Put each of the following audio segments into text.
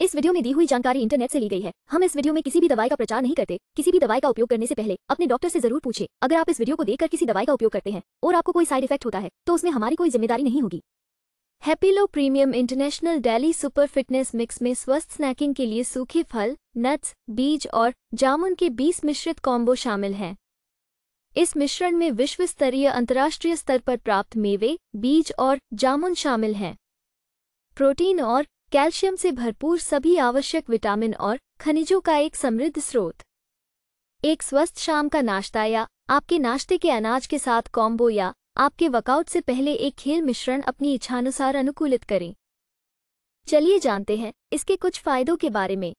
इस वीडियो में दी हुई जानकारी इंटरनेट से ली गई है हम इस वीडियो में किसी भी दवाई का प्रचार नहीं करते किसी भी दवाई का उपयोग करने से पहले अपने डॉक्टर से जरूर पूछे अगर आप इस वीडियो को देखकर किसी दवाई का उपयोग करते हैं और आपको कोई साइड इफेक्ट होता है तो उसमें हमारी कोई जिम्मेदारी नहीं होगी Happilo premium international daily super fitness mix में स्वस्थ स्नैकिंग के लिए सूखे फल नट्स बीज और जामुन के बीस मिश्रित कॉम्बो शामिल हैं इस मिश्रण में विश्व स्तरीय अंतर्राष्ट्रीय स्तर पर प्राप्त मेवे बीज और जामुन शामिल हैं प्रोटीन और कैल्शियम से भरपूर सभी आवश्यक विटामिन और खनिजों का एक समृद्ध स्रोत एक स्वस्थ शाम का नाश्ता या आपके नाश्ते के अनाज के साथ कॉम्बो या आपके वर्कआउट से पहले एक खेल मिश्रण अपनी इच्छानुसार अनुकूलित करें चलिए जानते हैं इसके कुछ फायदों के बारे में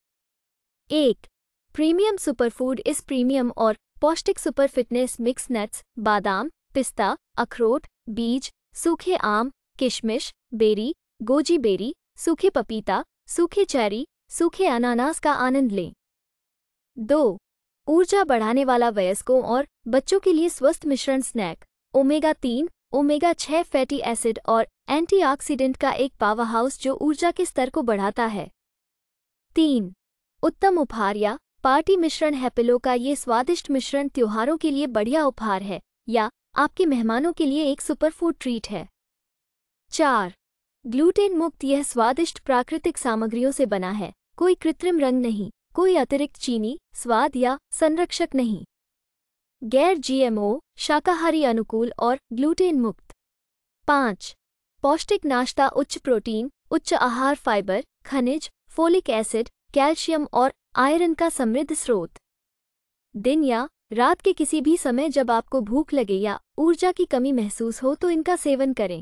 एक प्रीमियम सुपरफूड इस प्रीमियम और पौष्टिक सुपर फिटनेस मिक्स नट्स बादाम पिस्ता अखरोट बीज सूखे आम किशमिश बेरी गोजी बेरी सूखे पपीता सूखे चेरी सूखे अनानास का आनंद लें दो ऊर्जा बढ़ाने वाला वयस्कों और बच्चों के लिए स्वस्थ मिश्रण स्नैक ओमेगा तीन ओमेगा छह फैटी एसिड और एंटीऑक्सीडेंट का एक पावर हाउस जो ऊर्जा के स्तर को बढ़ाता है तीन उत्तम उपहार या पार्टी मिश्रण हैपिलो का ये स्वादिष्ट मिश्रण त्योहारों के लिए बढ़िया उपहार है या आपके मेहमानों के लिए एक सुपरफूड ट्रीट है चार ग्लूटेन मुक्त यह स्वादिष्ट प्राकृतिक सामग्रियों से बना है कोई कृत्रिम रंग नहीं कोई अतिरिक्त चीनी स्वाद या संरक्षक नहीं गैर जीएमओ शाकाहारी अनुकूल और ग्लूटेन मुक्त पाँच पौष्टिक नाश्ता उच्च प्रोटीन उच्च आहार फाइबर खनिज फोलिक एसिड कैल्शियम और आयरन का समृद्ध स्रोत दिन या रात के किसी भी समय जब आपको भूख लगे या ऊर्जा की कमी महसूस हो तो इनका सेवन करें